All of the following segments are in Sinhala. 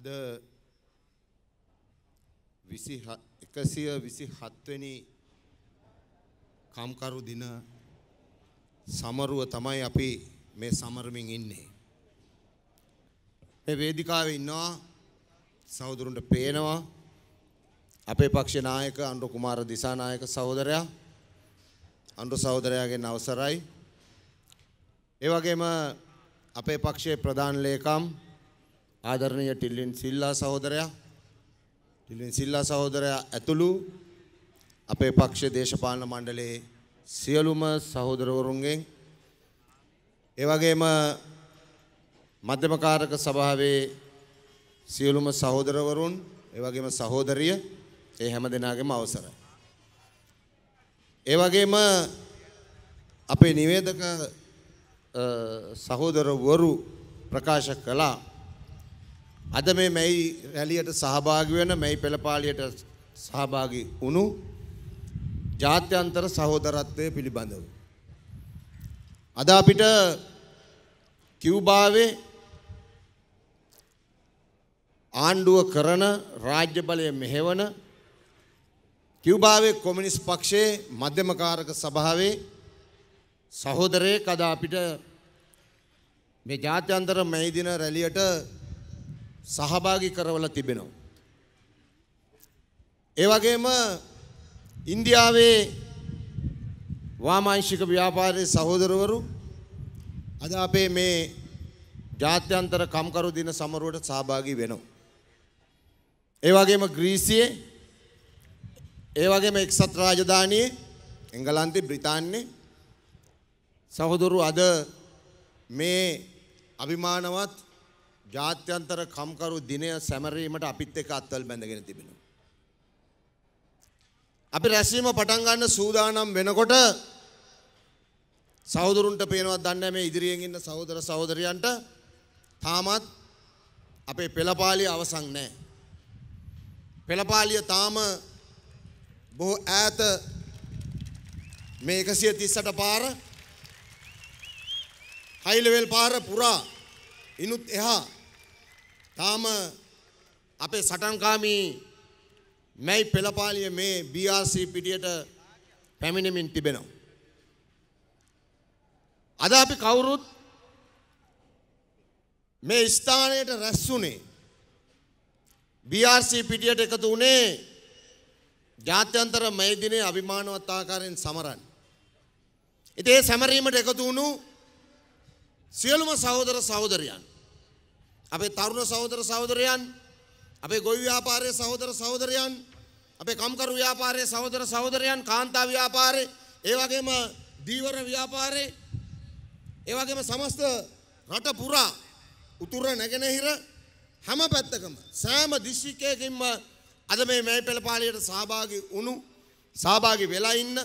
අද එකසිය විසි හත්වනි කම්කරු දින සමරුව තමයි අපි මේ සමරමින් ඉන්නේ. මේ වේදිකාවේ ඉන්නවා සහෝදරුන්ට පේනවා අපේ පක්ෂ නායක අනුර කුමාර දිසානායක සහෝදරයා අනුර සහෝදරයාගෙන් අවසරයි. ඒ වගේම අපේ පක්ෂයේ ප්‍රධාන ලේකම් ආදරණීය ටිල්ලින් සිල්ලා සහෝදරයා ටිල්ලින් සිල්ලා සහෝදරයා ඇතුළු අපේ පක්ෂ දේශපාලන මණ්ඩලයේ සියලුම සහෝදරවරුන්ගෙන් ඒ වගේම මධ්‍යම කාරක සභාවේ සියලුම සහෝදරවරුන් ඒ වගේම සහෝදරිය ඒ හැම දෙනාගේම අවසරයි. ඒ වගේම අපේ නිවේදක සහෝදරවරු ප්‍රකාශ කළා අද මේ මැයි රැලියට සහභාගි වෙන මැයි පෙළපාලියට සහභාගි වුණු ජාත්‍යන්තර සහෝදරත්වය පිළිබඳව. අද අපිට කිව්බාවේ ආණ්ඩුව කරන රාජ්‍ය බලය මෙහෙවන කිව්බාවේ කොමිනිස් පක්ෂයේ මධ්‍යමකාරක සභාවේ සහෝදරයෙක් අද අපිට මේ ජාත්‍යන්තර මැයි දින රැලියට සහභාගි කරවලා තිබෙනවා. ඒ වගේම ඉන්දියාවේ වාමාංශික ව්‍යාපාරයේ සහෝදරවරු අද අපේ මේ ජාත්‍යන්තර කම්කරු දින සමරුවට සහභාගී වෙනවා. ඒ වගේම ග්‍රීසියේ ඒ වගේම එක්සත් රාජධානියේ එංගලන්තේ බ්‍රිතාන්‍යයේ සහෝදරු අද මේ අභිමානවත් ජාත්‍යන්තර කම්කරු දිනය සැමරීමට අපිත් එක අත්වල් බැඳගෙන තිබෙනවා. අපි රැස්වීම පටන් ගන්න සූදානම් වෙනකොට සහෝදරුන්ට පේනවා දන්නේ මේ ඉදිරියෙන් ඉන්න සහෝදර සහෝදරියන්ට තාමත් අපේ පෙළපාලිය අවසන් නැහැ. පෙළපාලිය තාම බොහෝ ඈත මේ 138 පාර හයිලෙවල් පාර පුරා ඉනුත් එහා තාම අපේ සටන්කාමී මැයි පෙළපාලිය මේ BRC පිටියට පැමිණෙමින් තිබෙනවා. අද අපි කවුරුත් මේ ස්ථානයට රැස්වුනේ BRC පිටියට එකතු වුණේ ජාත්‍යන්තර මේ දිනේ අභිමානවත් ආකාරයෙන් සමරන්න. ඉතින් ඒ සමරීමට එකතු වුණු සියලුම සහෝදර සහෝදරියන් අපේ තරුණ සහෝදර සහෝදරයන් අපේ ගොවි ව්‍යාපාරයේ සහෝදර සහෝදරයන් අපේ කම්කරු ව්‍යාපාරයේ සහෝදර සහෝදරයන් කාන්තා ව්‍යාපාරේ ඒ වගේම දීවර ව්‍යාපාරේ ඒ වගේම සමස්ත රට පුරා උතුර නැගෙනහිර හැම පැත්තකම සෑම දිස්ත්‍රික්කයකින්ම අද මේ මේපෙළ පාළියට සහභාගී වුණු සහභාගී වෙලා ඉන්න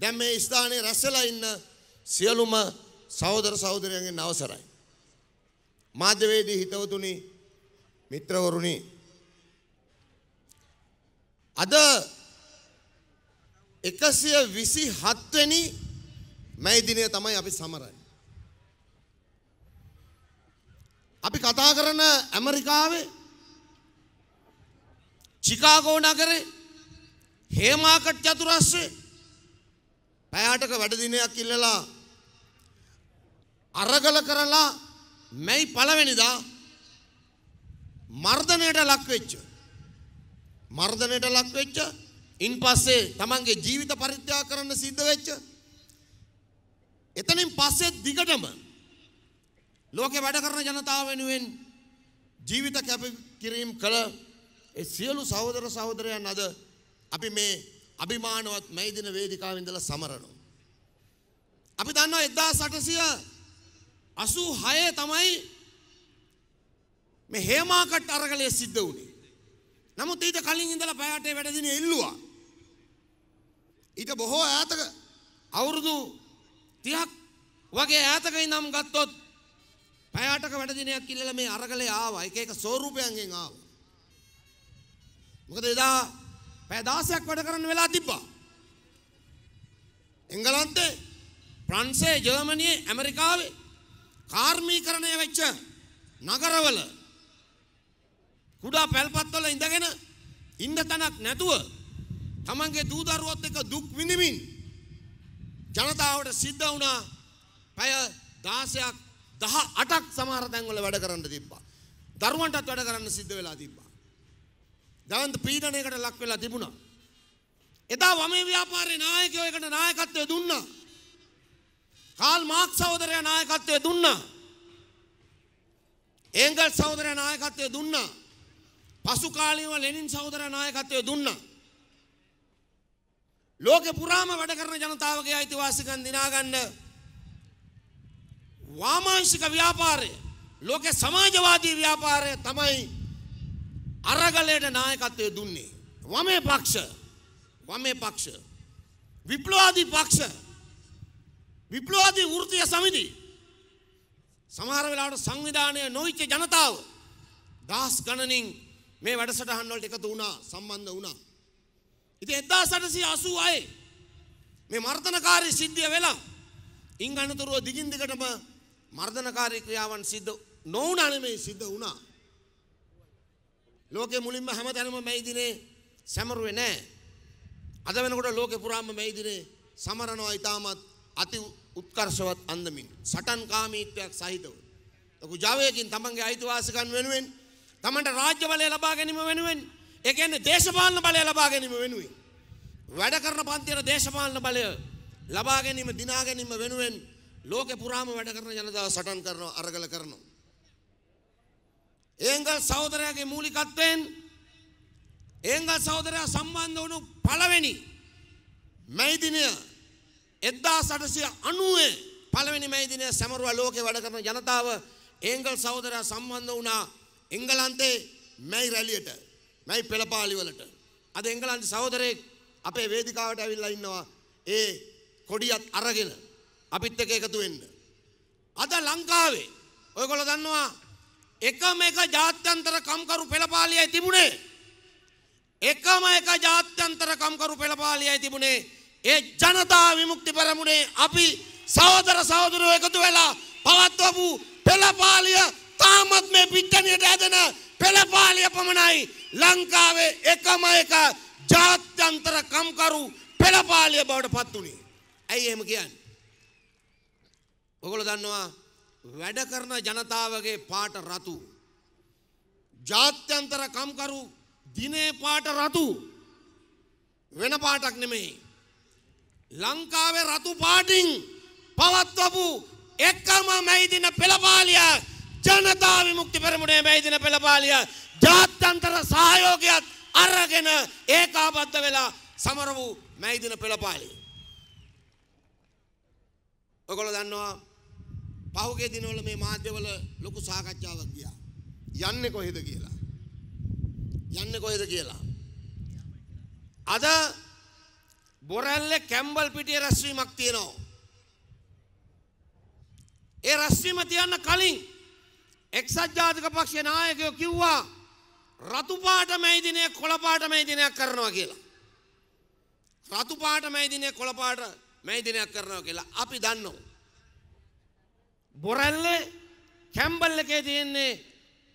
දැන් මේ ස්ථානයේ රැස් වෙලා ඉන්න සියලුම සහෝදර සහෝදරයන්ගෙන් අවසරයි මාධ්‍යවේදී හිතවතුනි මිත්‍රවරුනි අද එකසිය විසි හත්වනි මැයිදිනය තමයි අපි සමරයි. අපි කතා කරන ඇමරිකාවේ චිකාගෝ නගරේ හේමාකට් චතුරස්සේ පැයටක වැඩදිනයක් ඉල්ලලා අරගල කරලා මැයි පළවෙනිදා මර්ධනයට ලක්වෙච්ච මර්ධනයට ලක්වෙච්ච ඉන් පස්සේ තමන්ගේ ජීවිත පරිත්‍යාග කරන්න සිද්ධ වෙච්ච එතනින් පස්සේ දිගටම ලෝකේ වැඩ කරන ජනතාව වෙනුවෙන් ජීවිත කැපකිරීම කළ ඒ සියලු සහෝදර සහෝදරයන් අද අපි මේ අභිමානවත් මේ දින වේදිකාවෙන් ඉඳලා සමරනවා. අපි දන්නවා 1800 අසූ හය තමයි මේ හේමාකට් අරගලය සිද්ධ වුණේ. නමුත් ඊට කලින් ඉඳලා පැයටේ වැඩදින එල්ලුවා. ඊට බොහෝ ඈතක අවුරුදු 30ක් වගේ ඈතක ඉඳන් ගත්තොත් පැයටක වැඩදිනයක් ඉල්ලලා මේ අරගලේ ආවා. එක එක ස්වරූපයන්ගෙන් ආවා. මොකද එදා පැය 16ක් වැඩ කරන්න වෙලා තිබ්බා. එංගලන්තේ, ප්‍රංශයේ, ජර්මනියේ, ඇමරිකාවේ කාර්මීකරණය වෙච්ච නගරවල කුඩා පැල්පත්වල ඉඳගෙන ඉන්න තැනක් නැතුව තමන්ගේ දූ දරුවොත් එක්ක දුක් විඳිමින් ජනතාවට සිද්ධ වුණා පැය 16ක් 18ක් සමහර තැන්වල වැඩ කරන්න තිබ්බා. දරුවන්ටත් වැඩ කරන්න සිද්ධ වෙලා තිබ්බා. දවන්ත පීඩණයකට ලක් වෙලා තිබුණා. එදා වමේ ව්‍යාපාරේ නායකයෝ එකට නායකත්වය දුන්නා. කාල් මාක් සහෝදරයා නායකත්වය දුන්නා. ඒංගල් සහෝදරයා නායකත්වය දුන්නා. පසු කාලීනව ලෙනින් සහෝදරයා නායකත්වය දුන්නා. ලෝකෙ පුරාම වැඩ කරන ජනතාවගේ අයිතිවාසිකම් දිනා ගන්න වාමාංශික ව්‍යාපාරය ලෝකෙ සමාජවාදී ව්‍යාපාරය තමයි අරගලයට නායකත්වය දුන්නේ. වමේ පක්ෂ වමේ පක්ෂ විප්ලවාදී පක්ෂ විප්ලවාදී වෘත්තීය සමිති සමහර වෙලාවට සංවිධානය නොවිච්ච ජනතාව දහස් ගණනින් මේ වැඩසටහන් වලට එකතු වුණා සම්බන්ධ වුණා. ඉතින් 1886 මේ මර්ධනකාරී සිද්ධිය වෙලා ඉන් අනතුරුව දිගින් දිගටම මර්ධනකාරී ක්‍රියාවන් සිද්ධ නොවුණා නෙමෙයි සිද්ධ වුණා. ලෝකෙ මුලින්ම හැමතැනම මේ දිනේ සැමරුවේ නැහැ. අද වෙනකොට ලෝකෙ පුරාම මේ දිනේ සමරනවා ඊටමත් අති උත්කර්ෂවත් අන්දමින් සටන් කාමීත්වයක් සහිතව ගුජාවයකින් තමන්ගේ අයිතිවාසිකන් වෙනුවෙන් තමන්ට රාජ්‍ය බලය ලබා ගැනීම වෙනුවෙන් ඒ කියන්නේ දේශපාලන බලය ලබා ගැනීම වෙනුවෙන් වැඩ කරන පන්තියට දේශපාලන බලය ලබා ගැනීම දිනා ගැනීම වෙනුවෙන් ලෝකෙ පුරාම වැඩ කරන ජනතාව සටන් කරනවා අරගල කරනවා ඒංගල් සහෝදරයාගේ මූලිකත්වයෙන් ඒංගල් සහෝදරයා සම්බන්ධ වුණු පළවෙනි මැයි දිනය එද්දා සටසිය අනුවේ පළවෙනි මැයිදිනය සැමරුව ලෝකෙ වැඩ කරන ජනතාව ඒංගල් සහෝදරයා සම්බන්ධ වුණා එංගලන්තේ මැයි රැලියට මැයි පෙළපාලිවලට අද එංගලන්ත සහෝදරයෙක් අපේ වේදිකාවට ඇවිල්ලා ඉන්නවා ඒ කොඩියත් අරගෙන අපිත් එක්ක එකතු වෙන්න. අද ලංකාවේ ඔයගොල්ලෝ දන්නවා එකම එක ජාත්‍යන්තර කම්කරු පෙළපාලියයි තිබුණේ. එකම එක ජාත්‍යන්තර කම්කරු පෙළපාලියයි තිබුණේ ඒ ජනතා විමුක්ති පෙරමුණේ අපි සහෝදර සහෝදරයෝ එකතු වෙලා පවත්වපු පෙළපාලිය තාමත් මේ පිටණියට ඇදෙන පෙළපාලිය පමණයි ලංකාවේ එකම එක ජාත්‍යන්තර කම්කරු පෙළපාලිය බවට පත් උනේ. ඇයි එහෙම කියන්නේ? ඔයගොල්ලෝ දන්නවා වැඩ කරන ජනතාවගේ පාට රතු. ජාත්‍යන්තර කම්කරු දිනේ පාට රතු වෙන පාටක් නෙමෙයි. ලංකාවේ රතු පාටින් පවත්වපු එකම මැයිදින පෙළපාලිය ජනතා විමුක්ති පෙරමුණේ මැයිදින පෙළපාලිය ජාත්‍යන්තර සහයෝගයක් අරගෙන ඒකාබද්ධ වෙලා සමර වූ මැයිදින පෙළපාලිය. ඔයගොල්ලෝ දන්නවා පහුගිය දිනවල මේ මාධ්‍යවල ලොකු සාකච්ඡාවක් ගියා. යන්නේ කොහෙද කියලා. යන්නේ කොහෙද කියලා. අද බොරැල්ල කැම්බල් පිටියේ රැස්වීමක් තියෙනවා. ඒ රැස්වීම තියන්න කලින් එක්සත් ජාතික පක්ෂයේ නායකයෝ කිව්වා රතු පාට මැදිනේ කොළ පාට මැදිනයක් කරනවා කියලා. රතු පාට මැදිනේ කොළ පාට මැදිනයක් කරනවා කියලා අපි දන්නවා. බොරැල්ලේ කැම්බල් එකේ තියෙන්නේ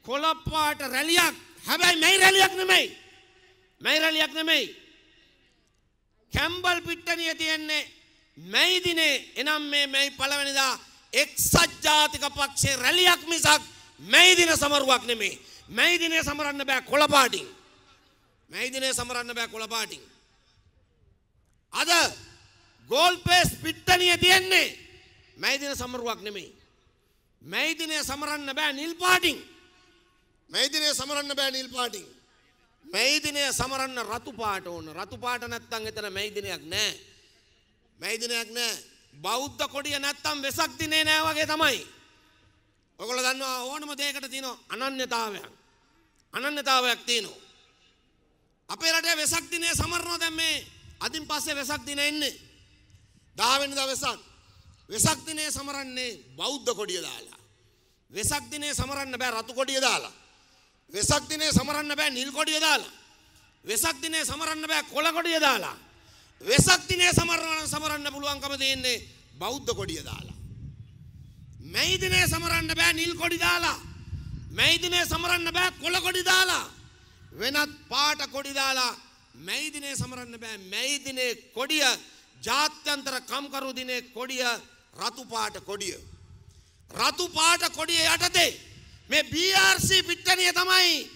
කොළ පාට රැලියක්. හැබැයි මේ රැලියක් නෙමෙයි. මේ රැලියක් නෙමෙයි. කැම්බල් පිට්ටනිය තියෙන්නේ මැයි දිනේ එනම් මේ මැයි පළවෙනිදා එක්සත් ජාතික පක්ෂේ රැලියක් මිසක් මැයි දින සමරුවක් නෙමෙයි. මැයි දිනේ සමරන්න බෑ කොළපාටින්. මැයි දිනේ සමරන්න බෑ කොළපාටින්. අද ගෝල්පේස් පිට්ටනිය තියෙන්නේ මැයි දින සමරුවක් නෙමෙයි. මැයි දිනේ සමරන්න බෑ නිල් පාටින්. මැයි දිනේ සමරන්න බෑ නිල් පාටින්. මෛදිනය සමරන්න රතු පාට ඕන රතු පාට නැත්තම් එතන මෛදිනයක් නැහැ මෛදිනයක් නැහැ බෞද්ධ කොඩිය නැත්තම් වෙසක් දිනේ නෑ වගේ තමයි ඔයගොල්ලෝ දන්නවා ඕනම දෙයකට තියෙනවා අනන්‍යතාවයක් අනන්‍යතාවයක් තියෙනවා අපේ රටේ වෙසක් දිනේ සමරනවා දැන් මේ අදින් පස්සේ වෙසක් දිනේ ඉන්නේ 10 වෙනිදා වෙසක් වෙසක් දිනේ සමරන්නේ බෞද්ධ කොඩිය දාලා වෙසක් දිනේ සමරන්න බෑ රතු කොඩිය දාලා වෙසක් දිනේ සමරන්න බෑ නිල් කොඩිය දාලා. වෙසක් දිනේ සමරන්න බෑ කොළ කොඩිය දාලා. වෙසක් දිනේ සමරන සමරන්න පුළුවන්කම තියෙන්නේ බෞද්ධ කොඩිය දාලා. මැයි දිනේ සමරන්න බෑ නිල් කොඩි දාලා. මැයි දිනේ සමරන්න බෑ කොළ කොඩි දාලා. වෙනත් පාට කොඩි දාලා මැයි දිනේ සමරන්න බෑ. මැයි දිනේ කොඩිය ජාත්‍යන්තර කම්කරු දිනේ කොඩිය රතු පාට කොඩිය. රතු පාට කොඩිය යටතේ මේ BRC පිට්ටනිය තමයි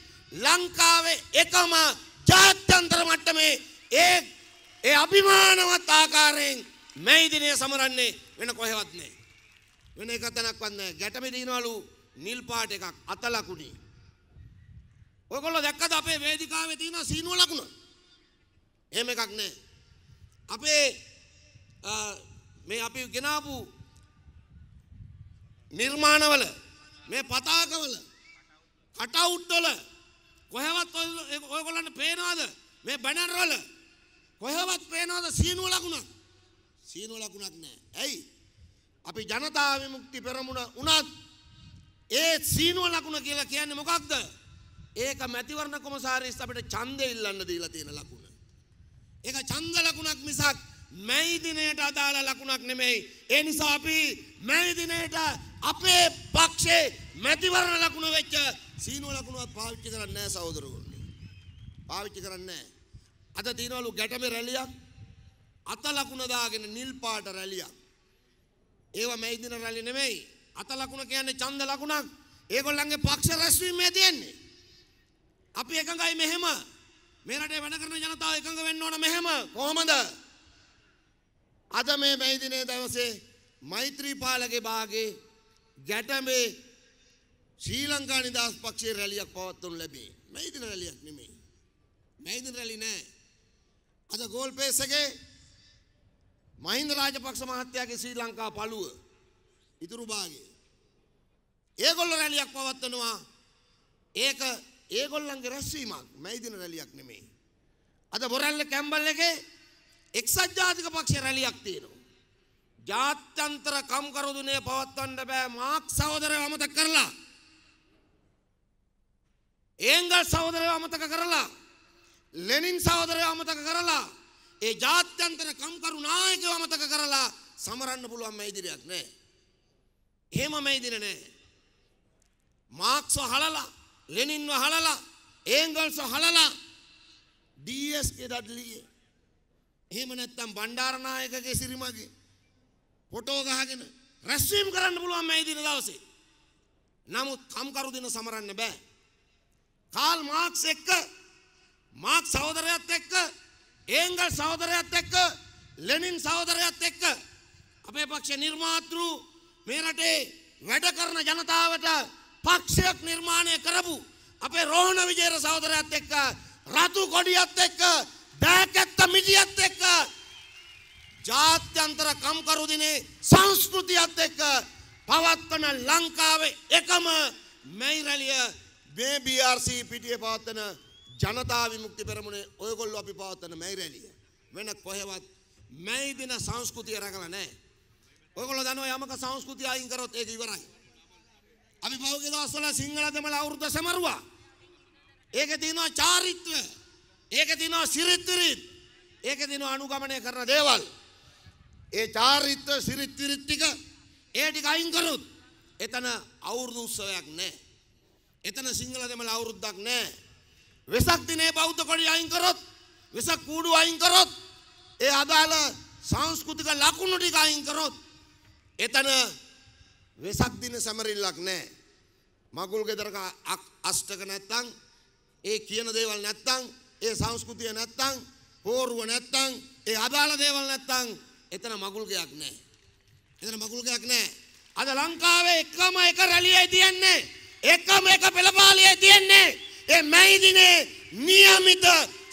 ලංකාවේ එකම ජාත්‍යන්තර මට්ටමේ ඒ ඒ අභිමානවත් ආකාරයෙන් මේ දිනේ සමරන්නේ වෙන කොහෙවත් නෑ. වෙන එක තැනක්වත් නෑ. ගැටමේ දිනවලු නිල් පාට එකක් අත ලකුණි. ඔයගොල්ලෝ දැක්කද අපේ වේදිකාවේ තියෙන සීනුව ලකුණ? එහෙම එකක් නෑ. අපේ මේ අපි ගෙනාපු නිර්මාණවල මේ පතාකවල කටවුට්ටොල කොහෙවත් ඔයගොල්ලන්ට පේනවද මේ බැනරවල කොහෙවත් පේනවද සීනුව ලකුණක් සීනුව ලකුණක් නෑ ඇයි අපි ජනතා විමුක්ති පෙරමුණ වුණත් ඒ සීනුව ලකුණ කියලා කියන්නේ මොකක්ද ඒක මැතිවරණ කොමසාරිස් අපිට ඡන්දෙ ඉල්ලන්න දීලා තියෙන ලකුණ ඒක ඡන්ද ලකුණක් මිසක් මැයිදිනයට අදාළ ලකුණක් නෙමෙයි. ඒ නිසා අපි මැයිදිනයට අපේ පක්ෂේ මැතිවරණ ලකුණ වෙච්ච සීනුව ලකුණවත් පාවිච්චි කරන්නේ නැහැ සහෝදරයෝනි. පාවිච්චි කරන්නේ නැහැ. අද තියනවලු ගැටමේ රැලියක් අත ලකුණ දාගෙන නිල් පාට රැලියක්. ඒවා මැයිදින රැලි නෙමෙයි. අත ලකුණ කියන්නේ ඡන්ද ලකුණක්. ඒගොල්ලන්ගේ පක්ෂ රැස්වීමේ තියෙන්නේ. අපි එකඟයි මෙහෙම. මේ රටේ වැඩ කරන ජනතාව එකඟ වෙන්න ඕන මෙහෙම. කොහොමද? අද මේ මැයිදිනේ දවසේ මෛත්‍රී පාලකේ භාගේ ගැටඹේ ශ්‍රී ලංකා නිදහස් පක්ෂයේ රැලියක් පවත්වනු ලැබේ. මැයිදින රැලියක් නෙමෙයි. මැයිදින රැලි නෑ. අද ගෝල්පේසගේ මහින්ද රාජපක්ෂ මහත්තයාගේ ශ්‍රී ලංකා පළුව ඉතුරු භාගයේ ඒගොල්ලෝ රැලියක් පවත්වනවා. ඒක ඒගොල්ලන්ගේ රැස්වීමක් මැයිදින රැලියක් නෙමෙයි. අද බොරැල්ල කැම්බල් එකේ එක්සත් ජාතික පක්ෂ රැලියක් තියෙනවා. ජාත්‍යන්තර කම්කරුදුනේ පවත්වන්න බෑ මාක් සහෝදරයව අමතක කරලා. ඒංගල් සහෝදරයව අමතක කරලා. ලෙනින් සහෝදරයව අමතක කරලා. ඒ ජාත්‍යන්තර කම්කරු නායකයව අමතක කරලා සමරන්න පුළුවන් මේ ඉදිරියක් නෑ. එහෙම මේ ඉදිරිය නෑ. මාක්ස්ව හලලා, ලෙනින්ව හලලා, ඒංගල්ස්ව හලලා DS ගේ දඩලියේ එහෙම නැත්නම් බණ්ඩාරනායකගේ සිරිමගේ ෆොටෝ ගහගෙන රැස්වීම කරන්න පුළුවන් මේ දින දවසේ. නමුත් කම්කරු දින සමරන්න බෑ. කාල් මාක්ස් එක්ක මාක්ස් සහෝදරයත් එක්ක ඒන්ගල් සහෝදරයත් එක්ක ලෙනින් සහෝදරයත් එක්ක අපේ පක්ෂ නිර්මාතෘ මේ රටේ වැඩ කරන ජනතාවට පක්ෂයක් නිර්මාණය කරපු අපේ රෝහණ විජේර සහෝදරයත් එක්ක රතු කොඩියත් එක්ක දාකත්ත මිදියත් ජාත්‍යන්තර කම්කරු දිනේ සංස්කෘතියත් එක්ක පවත්වන ලංකාවේ එකම මෙයි රැළිය මේ BRC පිටියේ පවත්වන ජනතා විමුක්ති පෙරමුණේ ඔයගොල්ලෝ අපි පවත්වන මෙයි රැළිය වෙන කොහෙවත් මෙයි දින සංස්කෘතිය රැකලා නැහැ. ඔයගොල්ලෝ දන්නවා යමක සංස්කෘතිය අයින් කරොත් ඒක ඉවරයි. අපි පහුගිය දවස්වල සිංහල දෙමළ අවුරුද්ද සමරුවා. ඒකේ තියෙනවා චාරිත්‍ර. ඒකේ තියෙනවා සිරිත් විරිත්. ඒකේ තියෙනවා අනුගමනය කරන දේවල්. ඒ චාරිත්‍ර සිරිත් විරිත් ටික ඒ ටික අයින් කරොත් එතන අවුරුදු උත්සවයක් නැහැ. එතන සිංහල දෙමළ අවුරුද්දක් නැහැ. වෙසක් දිනේ බෞද්ධ කොටි අයින් කරොත් වෙසක් කූඩු අයින් කරොත් ඒ අදාළ සංස්කෘතික ලකුණු ටික අයින් කරොත් එතන වෙසක් දින සැමරිල්ලක් නැහැ. මගුල් ගෙදරක අෂ්ටක නැත්තම් ඒ කියන දේවල් නැත්තම් ඒ සංස්කෘතිය නැත්තම් හෝරුව නැත්තම් ඒ අදාළ දේවල් නැත්තම් එතන මගුල් ගයක් නැහැ. එතන මගුල් ගයක් නැහැ. අද ලංකාවේ එකම එක රැළියයි තියන්නේ. එකම එක පෙළපාලියයි තියන්නේ. ඒ මැයි දිනේ નિયમિત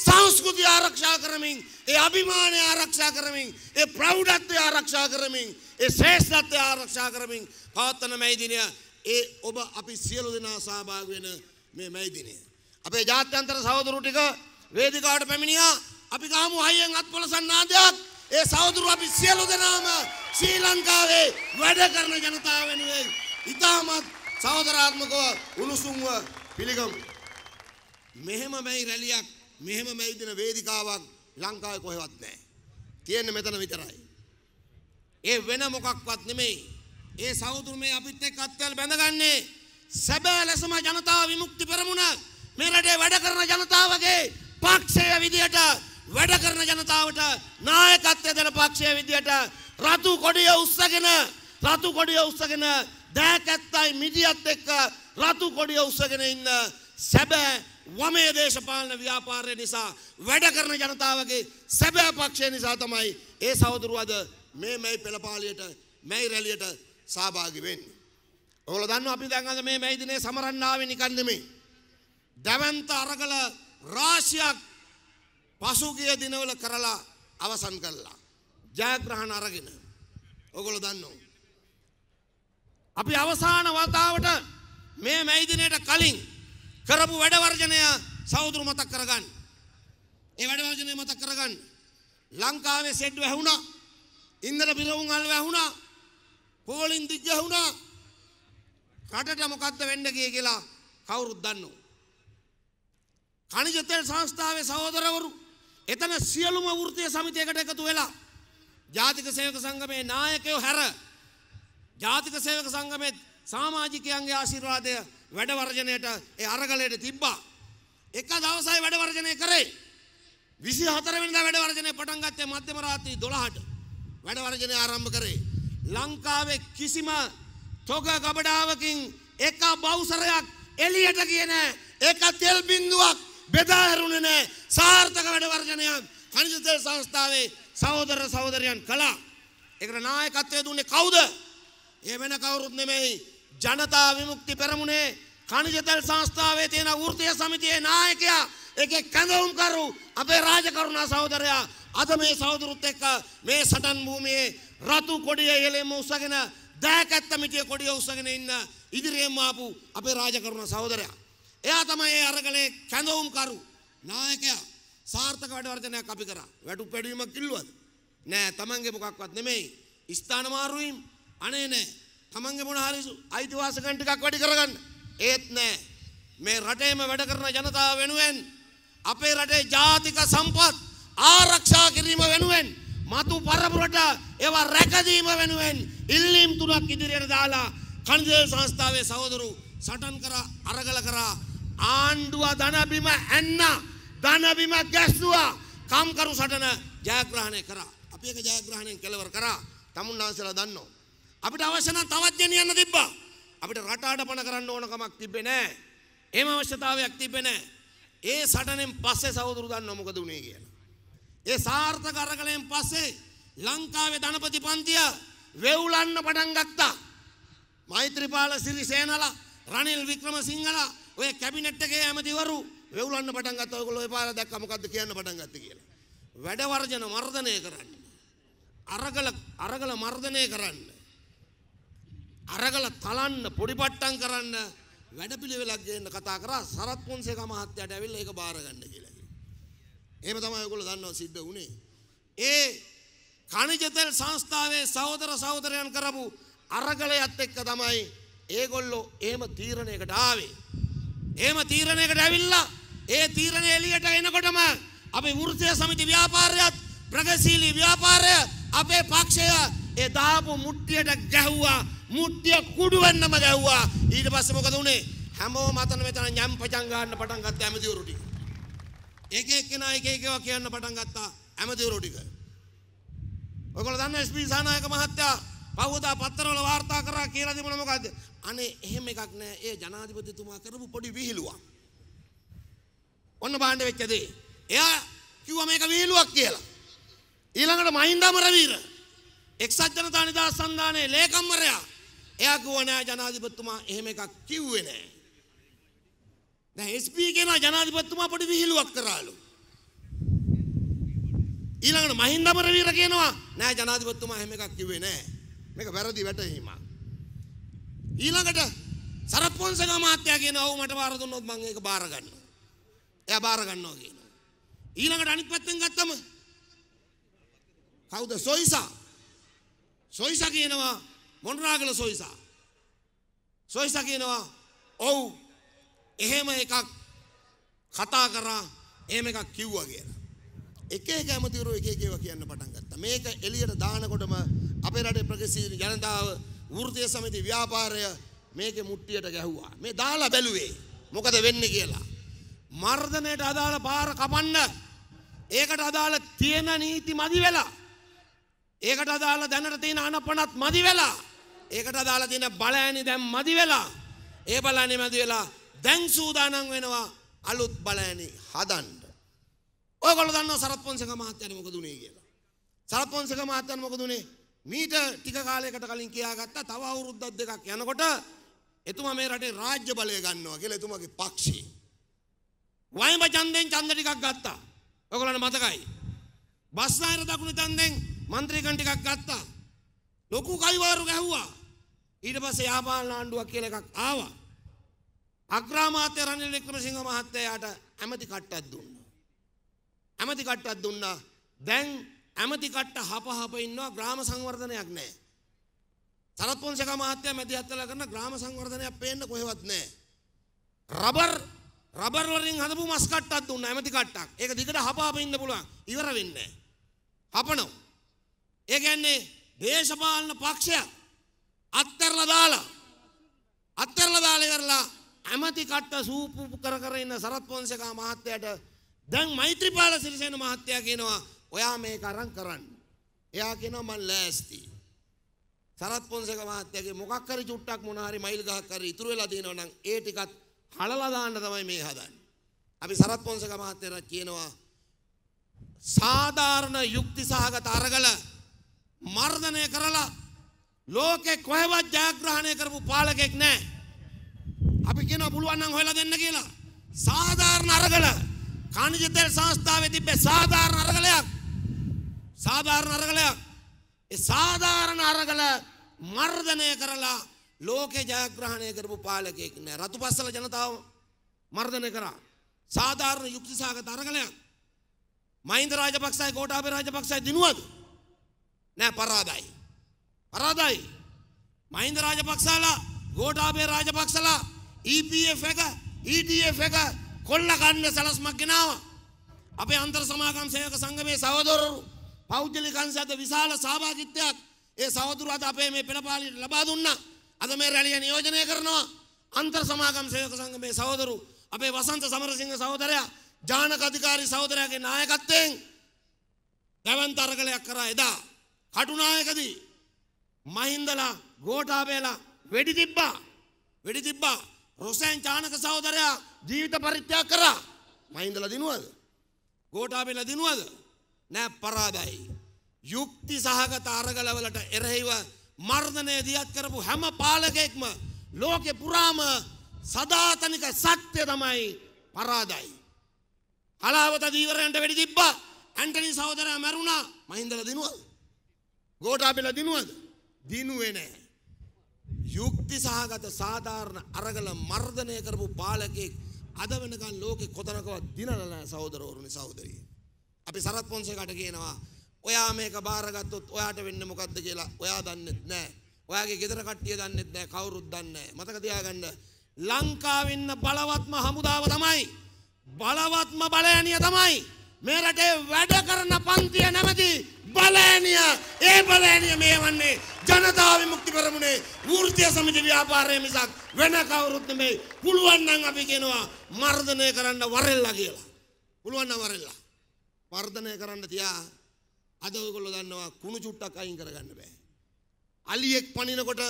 සංස්කෘතිය ආරක්ෂා කරමින්, ඒ අභිමානය ආරක්ෂා කරමින්, ඒ ප්‍රෞಢත්වය ආරක්ෂා කරමින්, ඒ ශ්‍රේෂ්ඨත්වය ආරක්ෂා කරමින් පවත්වන මැයි දිනය ඒ ඔබ අපි සියලු දෙනා සහභාගී වෙන මේ මැයි දිනය. අපේ ජාත්‍යන්තර සහෝදරු ටික වේදිකාවට පැමිණියා. අපි ගාමු හයියෙන් අත්පොළ සන්නාදයක් ඒ සහෝදරු අපි සියලු දෙනාම ශ්‍රී ලංකාවේ වැඩ කරන ජනතාව වෙනුවෙන් ඉතාමත් සහෝදරාත්මකව උණුසුම්ව පිළිගමු. මෙහෙම මෙයි රැලියක් මෙහෙම මෙයි දින වේදිකාවක් ලංකාවේ කොහෙවත් නැහැ. තියෙන්නේ මෙතන විතරයි. ඒ වෙන මොකක්වත් නෙමෙයි. ඒ සහෝදරු මේ අපිත් එක්ක අත්වල බැඳගන්නේ සැබෑ ලෙසම ජනතාව විමුක්ති පෙරමුණ මේ රටේ වැඩ කරන ජනතාවගේ පක්ෂය විදියට වැඩ කරන ජනතාවට නායකත්වය දෙන පක්ෂය විදියට රතු කොඩිය උස්සගෙන රතු කොඩිය උස්සගෙන දෑකැත්තයි මිදියත් එක්ක රතු කොඩිය උස්සගෙන ඉන්න සැබෑ වමේ දේශපාලන ව්‍යාපාරය නිසා වැඩ කරන ජනතාවගේ සැබෑ පක්ෂය නිසා තමයි ඒ සහෝදරුවද මේ මෙයි පෙළපාලියට මෙයි රැලියට සහභාගි වෙන්නේ. ඔයගොල්ලෝ දන්නවා අපි දැන් අද මේ මෙයි දිනේ සමරන්න ආවේ නිකන් නෙමෙයි. දවන්ත අරගල රාශියක් පසුගිය දිනවල කරලා අවසන් කරලා. ජයග්‍රහණ අරගෙන. ඔගොල්ලෝ දන්නවා. අපි අවසාන වතාවට මේ මැයි දිනේට කලින් කරපු වැඩ වර්ජනය සහෝදරු මතක් කරගන්න. ඒ වැඩ වර්ජනය මතක් කරගන්න. ලංකාවේ සෙඩ් වැහුණා. ඉන්දර පිරවුම් අල් වැහුණා. පෝලින් දිග්ග වුණා. රටට මොකද්ද වෙන්න ගියේ කියලා කවුරුත් දන්නෝ. කණිජ තෙල් සංස්ථාවේ සහෝදරවරු එතන සියලුම වෘත්තීය සමිතියකට එකතු වෙලා ජාතික සේවක සංගමේ නායකයෝ හැර ජාතික සේවක සංගමේ සමාජිකයන්ගේ ආශිර්වාදය වැඩ වර්ජනයට ඒ අරගලයට තිබ්බා. එක දවසයි වැඩ වර්ජනය කරේ. 24 වෙනිදා වැඩ වර්ජනය පටන් ගත්තේ මධ්‍යම රාත්‍රී 12ට. වැඩ වර්ජනය ආරම්භ කරේ. ලංකාවේ කිසිම තොග ගබඩාවකින් එක බවුසරයක් එළියට ගියේ නැහැ. එක තෙල් බින්දුවක් බෙදා හැරුණේ නැහැ. සාර්ථක වැඩ වර්ජනයක් කනිජ තෙල් සංස්ථාවේ සහෝදර සහෝදරයන් කළා. ඒකට නායකත්වය දුන්නේ කවුද? ඒ වෙන කවුරුත් නෙමෙයි. ජනතා විමුක්ති පෙරමුණේ කනිජ තෙල් සංස්ථාවේ තියෙන වෘත්තීය සමිතියේ නායකයා ඒකේ කැඳවුම් කරු අපේ රාජකරුණා සහෝදරයා අද මේ සහෝදරුත් එක්ක මේ සටන් භූමියේ රතු කොඩිය එළෙම උසගෙන දෑකැත්ත මිටිය කොඩිය උසගෙන ඉන්න ඉදිරියෙන් ආපු අපේ රාජකරුණ සහෝදරයා එයා තමයි ඒ අරගලේ කැඳවුම්කරු නායකයා සාර්ථක වැඩවර්ධනයක් අපි කරා. වැටුප් පැඩවීමක් කිල්ලුවද? නෑ තමන්ගේ මොකක්වත් නෙමෙයි. ස්ථාන මාරුවීම් අනේ නෑ. තමන්ගේ මොන හරි අයිතිවාසිකම් ටිකක් වැඩි කරගන්න. ඒත් නෑ. මේ රටේම වැඩ කරන ජනතාව වෙනුවෙන් අපේ රටේ ජාතික සම්පත් ආරක්ෂා කිරීම වෙනුවෙන් මතු පරපුරට ඒවා රැකදීම වෙනුවෙන් ඉල්ලීම් තුනක් ඉදිරියට දාලා කණ්ඩායම් සංස්ථාවේ සහෝදරු සටන් කර අරගල කරා ආණ්ඩුව ධනබිම ඇන්න ධනබිම ගැස්සුවා කම්කරු සටන ජයග්‍රහණය කරා. අපි ඒක ජයග්‍රහණයෙන් කෙලවර කරා. තමුන් වහන්සේලා දන්නෝ. අපිට අවශ්‍ය නම් තවත් ගෙනියන්න තිබ්බා. අපිට රට අඩපණ කරන්න ඕන කමක් තිබ්බේ නෑ. එහෙම අවශ්‍යතාවයක් තිබ්බේ නෑ. ඒ සටනෙන් පස්සේ සහෝදරු දන්නව මොකද වුනේ කියලා. ඒ සාර්ථක අරගලයෙන් පස්සේ ලංකාවේ ධනපති පන්තිය වෙව්ලන්න පටන් ගත්තා. මෛත්‍රීපාල සිරිසේනලා රනිල් වික්‍රමසිංහලා ඔය කැබිනට් එකේ ඇමතිවරු වෙවුලන්න පටන් ගත්තා ඔයගොල්ලෝ එපාර දැක්ක මොකද්ද කියන්න පටන් ගත්තේ කියලා. වැඩ වර්ජන මර්ධනය කරන්න. අරගල අරගල මර්ධනය කරන්න. අරගල තලන්න පොඩි පට්ටම් කරන්න වැඩපිළිවෙලක් ගේන්න කතා කරා සරත් පොන්සේක මහත්තයාට ඇවිල්ලා ඒක බාර ගන්න කියලා කිව්වා. එහෙම තමයි ඔයගොල්ලෝ දන්නවා සිද්ධ වුණේ. ඒ කණිජ තෙල් සංස්ථාවේ සහෝදර සහෝදරයන් කරපු අරගලයත් එක්ක තමයි ඒගොල්ලෝ එහෙම තීරණයකට ආවේ. එහෙම තීරණයකට ඇවිල්ලා ඒ තීරණය එළියට එනකොටම අපේ වෘත්තීය සමිති ව්‍යාපාරයත් ප්‍රගතිශීලී ව්‍යාපාරය අපේ පක්ෂය ඒ දාපු මුට්ටියට ගැහුවා මුට්ටිය කුඩු වෙන්නම ගැහුවා ඊට පස්සේ මොකද උනේ හැමෝම අතන මෙතන ඥම් පචන් ගන්න පටන් ගත්තා ඇමතිවරු ටික එක එක්කෙනා එක එකව කියන්න පටන් ගත්තා ඇමතිවරු ටික ඔයගොල්ලෝ දන්න එස්.පී. සානායක මහත්තයා පහුදා පත්තරවල වාර්තා කරා කියලා තිබුණා මොකද්ද? අනේ එහෙම එකක් නෑ. ඒ ජනාධිපතිතුමා කරපු පොඩි විහිළුවක්. ඔන්න බාණ්ඩ වෙච්ච දේ. එයා කිව්වා මේක විහිළුවක් කියලා. ඊළඟට මහින්ද අමරවීර එක්සත් ජනතා නිදහස් සන්ධානයේ ලේකම්වරයා එයා කිව්වා නෑ ජනාධිපතිතුමා එහෙම එකක් කිව්වේ නෑ. දැන් SP කියන ජනාධිපතිතුමා පොඩි විහිළුවක් කරාලු. ඊළඟට මහින්ද අමරවීර කියනවා නෑ ජනාධිපතිතුමා එහෙම එකක් කිව්වේ නෑ. මේක වැරදි වැටහීමක්. ඊළඟට සරත් පොන්සේකා මහත්තයා කියනවා ඔව් මට බාර දුන්නොත් මම ඒක බාර ගන්නවා. එයා බාර ගන්නවා කියනවා. ඊළඟට අනිත් පැත්තෙන් ගත්තම කවුද සොයිසා? සොයිසා කියනවා මොණරාගල සොයිසා. සොයිසා කියනවා ඔව් එහෙම එකක් කතා කරා එහෙම එකක් කිව්වා කියලා. එක එක ඇමතිවරු එක එක ඒවා කියන්න පටන් ගත්තා. මේක එළියට දානකොටම අපේ රටේ ප්‍රගතිශීලී ජනතාව වෘත්තීය සමිති ව්‍යාපාරය මේකේ මුට්ටියට ගැහුවා. මේ දාලා බැලුවේ මොකද වෙන්නේ කියලා. මර්ධනයට අදාළ පාර කපන්න ඒකට අදාළ තියෙන නීති මදි වෙලා ඒකට අදාළ දැනට තියෙන අනපනත් මදි වෙලා ඒකට අදාළ තියෙන බලෑනි දැන් මදි වෙලා ඒ බලෑනි මදි වෙලා දැන් සූදානම් වෙනවා අලුත් බලෑනි හදන්න ඔයගොල්ලෝ දන්නවා සරත් පොන්සේක මහත්තයානේ මොකද උනේ කියලා. සරත් පොන්සේක මහත්තයානේ මොකද උනේ? මීට ටික කාලයකට කලින් කියාගත්තා තව අවුරුද්දක් දෙකක් යනකොට එතුමා මේ රටේ රාජ්‍ය බලය ගන්නවා කියලා එතුමාගේ පක්ෂේ. වයිඹ ඡන්දෙන් ඡන්ද ටිකක් ගත්තා. ඔයගොල්ලන්ට මතකයි. බස්නායර දකුණු ඡන්දෙන් മന്ത്രിකම් ටිකක් ගත්තා. ලොකු කයිවාරු ගැහුවා. ඊට පස්සේ යාපාලන ආණ්ඩුවක් කියලා එකක් ආවා. අග්‍රාමාත්‍ය රනිල් වික්‍රමසිංහ මහත්තයාට ඇමති කට්ටක් දුන්නා. ඇමති කට්ටත් දුන්නා දැන් ඇමති කට්ට හප හප ඉන්නවා ග්‍රාම සංවර්ධනයක් නෑ සරත් පොන්සේක මහත්තයා මැදි අත්තලා කරන ග්‍රාම සංවර්ධනයක් පේන්න කොහෙවත් නෑ රබර් රබර් වලින් හදපු මස් කට්ටක් දුන්නා ඇමති කට්ටක් ඒක දිගට හප හප ඉන්න පුළුවන් ඉවර වෙන්නේ නෑ හපනෝ ඒ කියන්නේ දේශපාලන පක්ෂයක් අත්තරලා දාලා අත්තරලා දාලා ඉවරලා ඇමති කට්ට සූපු කර කර ඉන්න සරත් පොන්සේක මහත්තයාට දැන් මෛත්‍රීපාල සිරිසේන මහත්තයා කියනවා ඔයා මේක අරන් කරන්න. එයා කියනවා මම ලෑස්ති. සරත් පොන්සේක මහත්තයාගේ මොකක් හරි චුට්ටක් මොන හරි මයිල් ගහක් හරි ඉතුරු වෙලා තියෙනවා නම් ඒ ටිකත් හලලා දාන්න තමයි මේ හදන්නේ. අපි සරත් පොන්සේක මහත්තයාට කියනවා සාධාරණ යුක්ති සහගත අරගල මර්ධනය කරලා ලෝකෙ කොහෙවත් ජයග්‍රහණය කරපු පාලකෙක් නැහැ. අපි කියනවා පුළුවන් නම් හොයලා දෙන්න කියලා. සාධාරණ අරගල කාණජතෙල් සංස්ථාවේ තිබ්බේ සාධාරණ අරගලයක්. සාධාරණ අරගලයක්. ඒ සාධාරණ අරගල මර්ධනය කරලා ලෝකේ ජයග්‍රහණය කරපු පාලකයෙක් නෑ. රතුපස්සල ජනතාව මර්ධනය කරා. සාධාරණ යුක්තිසහගත අරගලයක්. මහින්ද රාජපක්ෂයි ගෝඨාභය රාජපක්ෂයි දිනුවද? නෑ පරාදයි. පරාදයි. මහින්ද රාජපක්ෂලා ගෝඨාභය රාජපක්ෂලා EPF එක ETF එක කොල්ලකන්න සැලස්මක් ගෙනාව. අපේ අන්තර් සමාගම් සේවක සංගමේ සහෝදරවරු පෞද්ගලිකංශ ඇත විශාල සහභාගීත්වයක් ඒ සහෝදරු අද අපේ මේ පෙළපාලියට ලබා දුන්නා. අද මේ රැළිය නියෝජනය කරනවා අන්තර් සමාගම් සේවක සංගමේ සහෝදරු අපේ වසන්ත සමරසිංහ සහෝදරයා ජානක අධිකාරී සහෝදරයාගේ නායකත්වයෙන් දැවන් තරගලයක් කරා එදා කටුනායකදී මහින්දලා ගෝඨාභයලා වෙඩි තිබ්බා වෙඩි තිබ්බා රොසෑන් චානක සහෝදරයා ජීවිත පරිත්‍යාග කරා. මහින්දලා දිනුවද? ගෝඨාභයලා දිනුවද? නෑ පරාදයි. යුක්ති සහගත අරගලවලට එරෙහිව මර්ධනය දියත් කරපු හැම පාලකෙක්ම ලෝකෙ පුරාම සදාතනික සත්‍ය තමයි පරාදයි. කලාවත දීවරයන්ට වැඩි තිබ්බා. ඇන්ටනි සහෝදරයා මැරුණා. මහින්දලා දිනුවද? ගෝඨාභයලා දිනුවද? දිනුවේ නෑ. යුක්ති සහගත සාධාරණ අරගල මර්ධනය කරපු පාලකෙක් අද වෙනකන් ලෝකෙ කොතනකවත් දිනලා නැහැ සහෝදරවරුනි සහෝදරිය. අපි සරත් පොන්සේකට කියනවා ඔයා මේක බාරගත්තොත් ඔයාට වෙන්නේ මොකද්ද කියලා ඔයා දන්නෙත් නැහැ. ඔයාගේ ගෙදර කට්ටිය දන්නෙත් නැහැ කවුරුත් දන්නේ නැහැ. මතක තියාගන්න ලංකාවෙන්න බලවත්ම හමුදාව තමයි. බලවත්ම බලයණිය තමයි. මේ රටේ වැඩ කරන පන්තිය නැමැති බලෑනිය ඒ බලෑනිය මේ වන්නේ ජනතාව විමුක්ති පෙරමුණේ වෘත්තීය සමිති ව්‍යාපාරය මිසක් වෙන කවුරුත් නෙමෙයි පුළුවන් නම් අපි කියනවා මර්ධනය කරන්න වරෙල්ලා කියලා පුළුවන් නම් වරෙල්ලා වර්ධනය කරන්න තියා අද ඔයගොල්ලෝ දන්නවා කුණු චුට්ටක් අයින් කරගන්න බෑ අලියෙක් පනිනකොට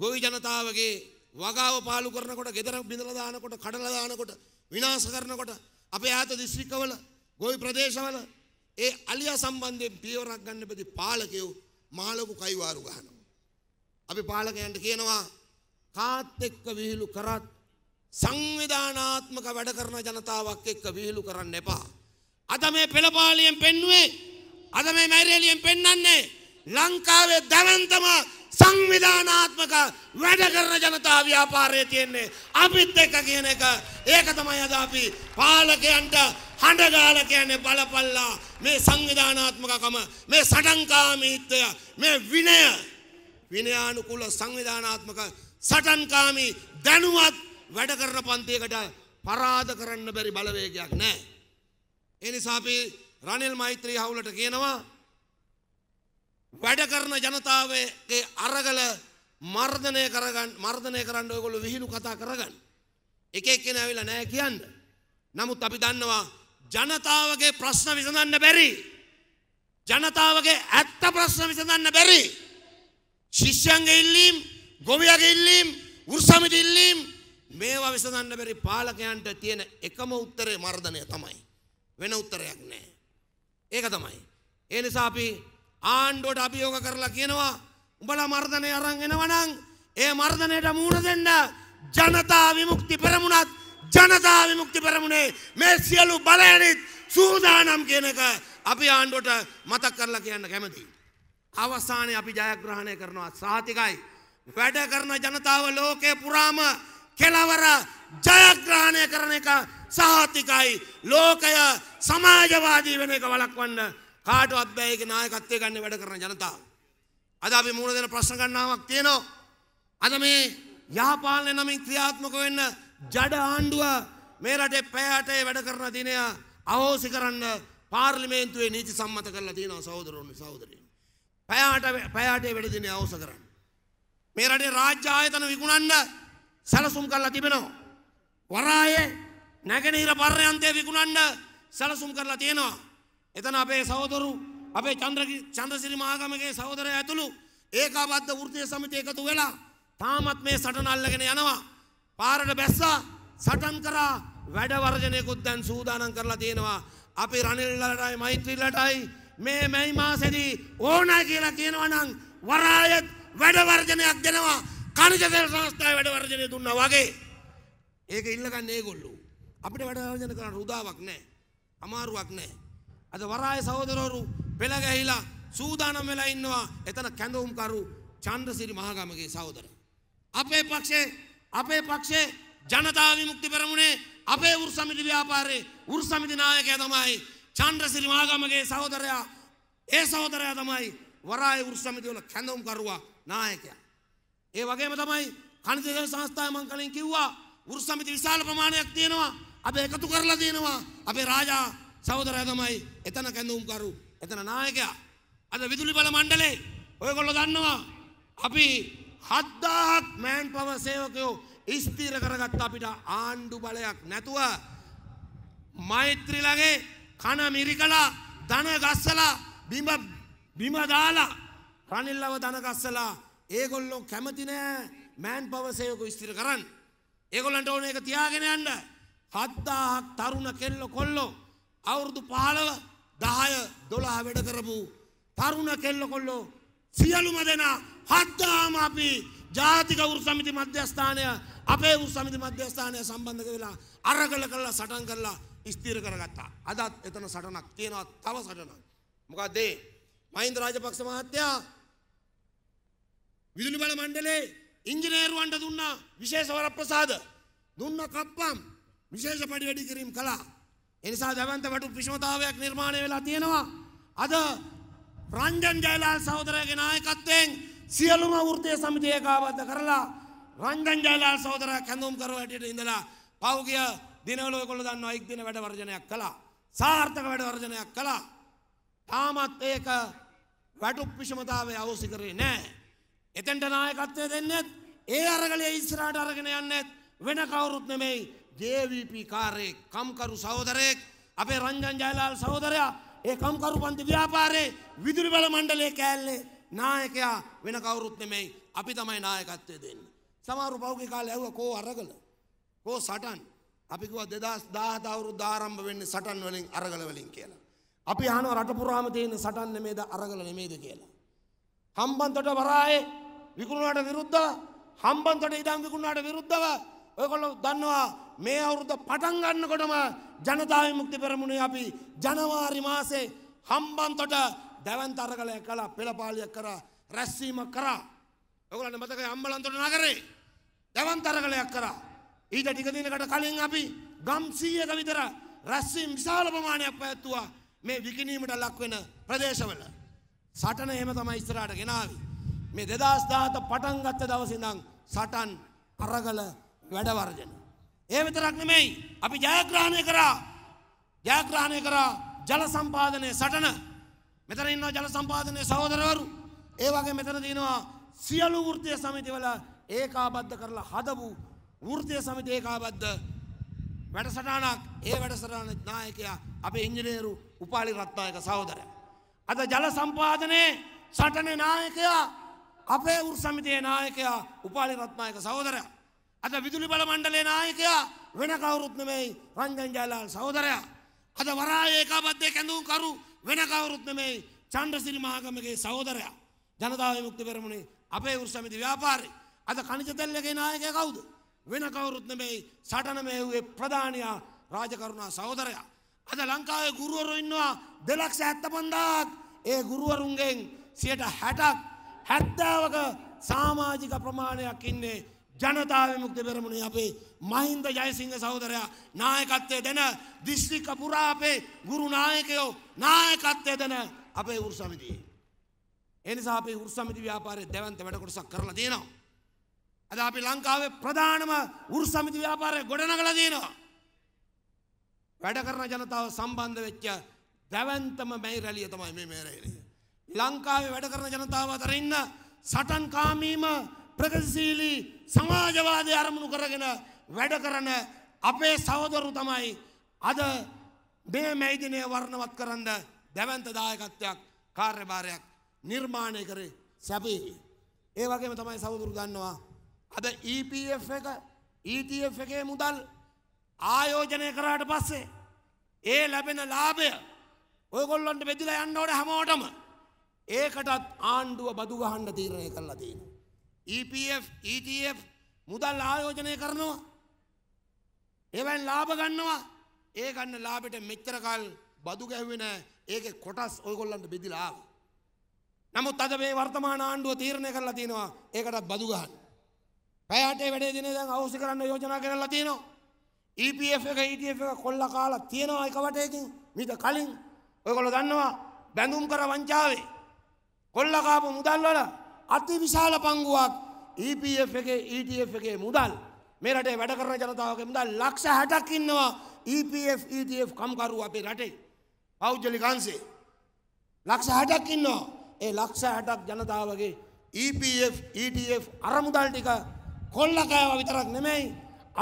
ගොවි ජනතාවගේ වගාව පාලු කරනකොට ගෙදර බිඳලා දානකොට කඩලා දානකොට විනාශ කරනකොට අපේ ඈත දිස්ත්‍රික්කවල ගොවි ප්‍රදේශවල ඒ අලියා සම්බන්ධයෙන් පියවරක් ගන්න බැරි පාලකයෝ මහලොකු කයිවාරු ගහනවා. අපි පාලකයන්ට කියනවා කාත් එක්ක විහිළු කරත් සංවිධානාත්මක වැඩ කරන ජනතාවක් එක්ක විහිළු කරන්න එපා. අද මේ පෙළපාලියෙන් පෙන්වුවේ අද මේ මැරියලියෙන් පෙන්වන්නේ ලංකාවේ දැනන්තම සංවිධානාත්මක වැඩ කරන ජනතා ව්‍යාපාරය තියෙන්නේ අපිත් එක්ක කියන එක ඒක තමයි අද අපි පාලකයන්ට හඬගාල කියන්නේ බලපල්ලා මේ සංවිධානාත්මකකම මේ සටන්කාමීත්වය මේ විනය විනයානුකූල සංවිධානාත්මක සටන්කාමී දැනුවත් වැඩ කරන පන්තියකට පරාද කරන්න බැරි බලවේගයක් නැහැ. ඒ නිසා අපි රනිල් මෛත්‍රී හවුලට කියනවා වැඩ කරන ජනතාවගේ අරගල මර්ධනය කරගන්න මර්ධනය කරන්න ඔයගොල්ලෝ විහිළු කතා කරගන්න. එක එක්කෙනා ඇවිල්ලා නැහැ කියන්නේ. නමුත් අපි දන්නවා ජනතාවගේ ප්‍රශ්න විසඳන්න බැරි. ජනතාවගේ ඇත්ත ප්‍රශ්න විසඳන්න බැරි. ශිෂ්‍යන්ගේ ඉල්ලීම් ගොවියගේ ඉල්ලීම් උරුසමිට ඉල්ලීම් මේවා විසඳන්න බැරි පාලකයන්ට තියෙන එකම උත්තරේ මර්ධනය තමයි. වෙන උත්තරයක් නෑ. ඒක තමයි. ඒ නිසා අපි ආණ්ඩුවට අභියෝග කරලා කියනවා උඹලා මර්ධනය අරන් එනවනම් ඒ මර්ධනයට මූණ දෙන්න ජනතා විමුක්ති පෙරමුණත් ජනතා විමුක්ති පෙරමුණේ මේ සියලු බලයනිත් සූදානම් කියන එක අපි ආණ්ඩුවට මතක් කරලා කියන්න කැමතියි. අවසානයේ අපි ජයග්‍රහණය කරනවා සහතිකයි. වැඩ කරන ජනතාව ලෝකේ පුරාම කෙලවර ජයග්‍රහණය කරන එක සහතිකයි. ලෝකය සමාජවාදී වෙන එක වළක්වන්න කාටවත් බෑ ඒකේ නායකත්වය ගන්න වැඩ කරන ජනතාව. අද අපි මුහුණ දෙන ප්‍රශ්න ගණනාවක් තියෙනවා. අද මේ යහපාලන නමින් ක්‍රියාත්මක වෙන්න ජඩ ආණ්ඩුව මේ රටේ පැය අටේ වැඩ කරන දිනය අහෝසි කරන්න පාර්ලිමේන්තුවේ නීති සම්මත කරලා තියෙනවා සහෝදරවරුනි සහෝදරියනි. පැය අට පැය අටේ වැඩ දිනය අහෝස කරන්න. මේ රටේ රාජ්‍ය ආයතන විකුණන්න සැලසුම් කරලා තිබෙනවා. වරායේ නැගෙනහිර පර්යන්තය විකුණන්න සැලසුම් කරලා තියෙනවා. එතන අපේ සහෝදරු අපේ චන්ද්‍ර චන්ද්‍රසිරි මහාගමගේ සහෝදරය ඇතුළු ඒකාබද්ධ වෘත්තීය සමිතිය එකතු වෙලා තාමත් මේ සටන අල්ලගෙන යනවා. පාරට බැස්සා සටන් කරා වැඩ වර්ජනයකුත් දැන් සූදානම් කරලා තියෙනවා. අපි රනිල්ලටයි මෛත්‍රීලටයි මේ මැයි මාසෙදී ඕනෑ කියලා කියනවා නම් වරායත් වැඩ වර්ජනයක් දෙනවා. කණිජ තෙල් සංස්ථාවේ වැඩ වර්ජනය දුන්නා වගේ. ඒක ඉල්ලගන්න ඒගොල්ලෝ. අපිට වැඩ වර්ජන කරන්න උදාවක් නැහැ. අමාරුවක් නැහැ. අද වරාය සහෝදරවරු පෙළ ගැහිලා සූදානම් වෙලා ඉන්නවා. එතන කැඳවුම්කරු චන්ද්‍රසිරි මහගමගේ සහෝදර. අපේ පක්ෂේ අපේ පක්ෂේ ජනතා විමුක්ති පෙරමුණේ අපේ උරු සමිති ව්‍යාපාරේ උරු සමිති නායකයා තමයි චන්ද්‍රසිරි මාගමගේ සහෝදරයා. ඒ සහෝදරයා තමයි වරාය උරු සමිති වල කැඳවුම් කරුවා නායකයා. ඒ වගේම තමයි කණිතිගල සංස්ථාවේ මං කලින් කිව්වා උරු සමිති විශාල ප්‍රමාණයක් තියෙනවා. අපි එකතු කරලා දෙනවා. අපේ රාජා සහෝදරයා තමයි එතන කැඳවුම් කරු. එතන නායකයා. අද විදුලි බල මණ්ඩලේ ඔයගොල්ලෝ දන්නවා අපි හද්දාක් මෑන් පව සේවකයෝ ස්ථීර කරගත් අපිට ආණ්ඩු බලයක් නැතුව මෛත්‍රීලගේ කන මිරිකලා ධන ගස්සලා බිම බිම දාලා රනිල්ලව ධන ගස්සලා ඒගොල්ලෝ කැමති නෑ මෑන් පව සේවක ස්ථීර කරන්න. ඒගොල්ලන්ට ඕන එක තියාගෙන යන්න. 7000ක් තරුණ කෙල්ල කොල්ලෝ අවුරුදු 15 10 12 වැඩ කරපු තරුණ කෙල්ල කොල්ලෝ සියලුම දෙනා හත්දාම අපි ජාතික වෘ සමිති මධ්‍යස්ථානය අපේ වෘ සමිති මධ්‍යස්ථානය සම්බන්ධ කරලා අරගල කරලා සටන් කරලා ස්ථීර කරගත්තා. අදත් එතන සටනක් තියෙනවා තව සටනක්. මොකක්ද ඒ? මහින්ද රාජපක්ෂ මහත්තයා විදුලි බල මණ්ඩලේ ඉංජිනේරුවන්ට දුන්නා විශේෂ වරප්‍රසාද. දුන්න කප්පම් විශේෂ පඩි වැඩි කිරීම කළා. ඒ නිසා දවන්ත වටු විෂමතාවයක් නිර්මාණය වෙලා තියෙනවා. අද රංජන් ජයලාල් සහෝදරයාගේ නායකත්වයෙන් සියලුම වෘත්තය සමිතිය ඒකාබද්ධ කරලා රංජන් ජයලාල් සහෝදර කැඳුම් කරවටට ඉඳලා පෞගිය දිනවල ඔයගොල්ලෝ දන්නවා එක් දින වැඩ වර්ජනයක් කළා. සාර්ථක වැඩ වර්ජනයක් කළා. තාමත් ඒක වැටුප් විෂමතාවය අවශ්‍ය කරේ නෑ. එතෙන්ට නායකත්වය දෙන්නෙත් ඒ අරගලේ ඉස්සරහට අරගෙන යන්නෙත් වෙන කවුරුත් නෙමෙයි JVP කාර්යයේ කම්කරු සහෝදරයෙක් අපේ රංජන් ජයලාල් සහෝදරයා ඒ කම්කරු පන්ති ව්‍යාපාරයේ විදුලි බල මණ්ඩලයේ කෑල්ලේ නායකයා වෙන කවුරුත් නෙමෙයි අපි තමයි නායකත්වය දෙන්න. සමහරු පෞගේ කාලේ ඇහුවා කෝ අරගල. කෝ සටන්. අපි කිව්වා 2017 අවුරුද්ද ආරම්භ වෙන්නේ සටන් වලින් අරගල වලින් කියලා. අපි අහනවා රට පුරාම තියෙන සටන් නෙමේද අරගල නෙමේද කියලා. හම්බන්තොට වරායේ විකුණුණාට විරුද්ධව හම්බන්තොට ඉඩම් විකුණුණාට විරුද්ධව ඔයකොල්ලෝ දන්නවා මේ අවුරුද්ද පටන් ගන්නකොටම ජනතා විමුක්ති පෙරමුණේ අපි ජනවාරි මාසේ හම්බන්තොට දැවන්තරකලය කලා පෙළපාලියක් කරා රැස්වීම කරා ඔගලන්න මතක අම්බලන්තුට නගරේ දැවන්තරකලයක් කරා ඊට ටිකදිනකට කලින් අපි ගම්සීයක විතර රැස්වීම් විශාල ප්‍රමාණයක් පැත්තුවා මේ විකිනීමට ලක්වෙන ප්‍රදේශවල සටන එහෙම තමයි ඉස්සරහට ගෙනාවි මේ 2017 පටන් ගත්ත දවසේ ඉඳන් සටන් අරගල වැඩවර්ජන ඒ විතරක් නෙමෙයි අපි ජයග්‍රහණය කරා ජයග්‍රහණය කරා ජල සම්පාදනයේ සටන මෙතන ඉන්නවා ජල සම්පාදනයේ සහෝදරවරු. ඒ වගේ මෙතන තියෙනවා සියලු වෘත්තීය සමිතිවල ඒකාබද්ධ කරලා හදපු වෘත්තීය සමිති ඒකාබද්ධ වැඩසටහනක්. ඒ වැඩසටහන නායකයා අපේ ඉංජිනේරු උපාලි රත්නායක සහෝදරයා. අද ජල සම්පාදනයේ සටනේ නායකයා අපේ වෘත්ත සමිතියේ නායකයා උපාලි රත්නායක සහෝදරයා. අද විදුලි බල මණ්ඩලයේ නායකයා වෙන කවුරුත් නෙමෙයි රංජන් ජයලාල් සහෝදරයා. අද වරාය ඒකාබද්ධයේ කැඳවුම් කරු වෙන කවුරුත් නෙමෙයි චණ්ඩසිරි මහගමගේ සහෝදරයා. ජනතා විමුක්ති පෙරමුණේ අපේ උරුසමිති ව්‍යාපාරේ අද කණිජ තෙල්ලගේ නායකයා කවුද? වෙන කවුරුත් නෙමෙයි සටන මෙහෙව්වේ ප්‍රධානියා රාජකරුණා සහෝදරයා. අද ලංකාවේ ගුරුවරු ඉන්නවා 275000ක්. ඒ ගුරුවරුන්ගෙන් 60ක් 70ක සමාජික ප්‍රමාණයක් ඉන්නේ ජනතාව මුක්ති පෙරමුණ අපේ මහින්ද ජයසිංහ සහෝදරයා නායකත්වය දෙන දිස්ත්‍රික පුරා අපේ ගුරු නායකයෝ නායකත්වය දෙන අපේ උරුසමිතියේ. එනිසා අපේ උරුසමිති ව්‍යාපාරය දැවන්ත වැඩකොටසක් කරලා තියෙනවා. අද අපි ලංකාවේ ප්‍රධානම උරුසමිති ව්‍යාපාරය ගොඩනගලා තියෙනවා. වැඩ කරන ජනතාව සම්බන්ධ වෙච්ච දැවන්තම මේ රැළිය තමයි මේ මේ රැළිය. ලංකාවේ වැඩ කරන ජනතාව අතර ඉන්න සටන්කාමීම ප්‍රගතිශීලී සමාජවාදය අරමුණු කරගෙන වැඩ කරන අපේ සහෝදරු තමයි අද මේ මැයිදිනය වර්ණවත් කරන්න දැවන්ත දායකත්වයක් කාර්යභාරයක් නිර්මාණය කරේ සැපේහි. ඒ වගේම තමයි සෞදුරු දන්නවා. අද EPF එක ETF එකේ මුදල් ආයෝජනය කරාට පස්සේ ඒ ලැබෙන ලාභය ඔයගොල්ලොන්ට බෙදිලා යන්න ඕනේ හැමෝටම ඒකටත් ආණ්ඩුව බදු ගහන්න තීරණය කළා තියෙනවා. EPF ETF මුදල් ආයෝජනය කරනවා ඒවයින් ලාභ ගන්නවා ඒ ගන්න ලාබෙට මෙච්චරකල් බදු ගැහුවෙන ඒක කොටස් ඔයගොල්ලන්ට බෙදිලා ආවා. නමුත් අද මේ වර්තමාන ආණ්ඩුව තීරණය කරලා තිනවා ඒකටත් බදු ගන්න. පැය අටේ වැඩේ දිනේ දැන් අවශ්‍ය කරන්න යෝජනා කරලා තිනවා. EPF එක ETF එක කොල්ල කාලා තියනවා එක වටයකින් මීට කලින් ඔයගොල්ලෝ දන්නවා බැඳුම් කර වංචාවේ කොල්ල කාපු මුදල් වල අති විශාල පංගුවක් EPF එකේ ETF එකේ මුදල් මේ රටේ වැඩ කරන ජනතාවගේ මුදල් ලක්ෂ 60ක් ඉන්නවා EPF ETF කම්කරු අපේ රටේ පෞද්ගලික අංශේ ලක්ෂ 60ක් ඉන්නවා ඒ ලක්ෂ 60ක් ජනතාවගේ EPF ETF අරමුදල් ටික කොල්ලකෑව විතරක් නෙමෙයි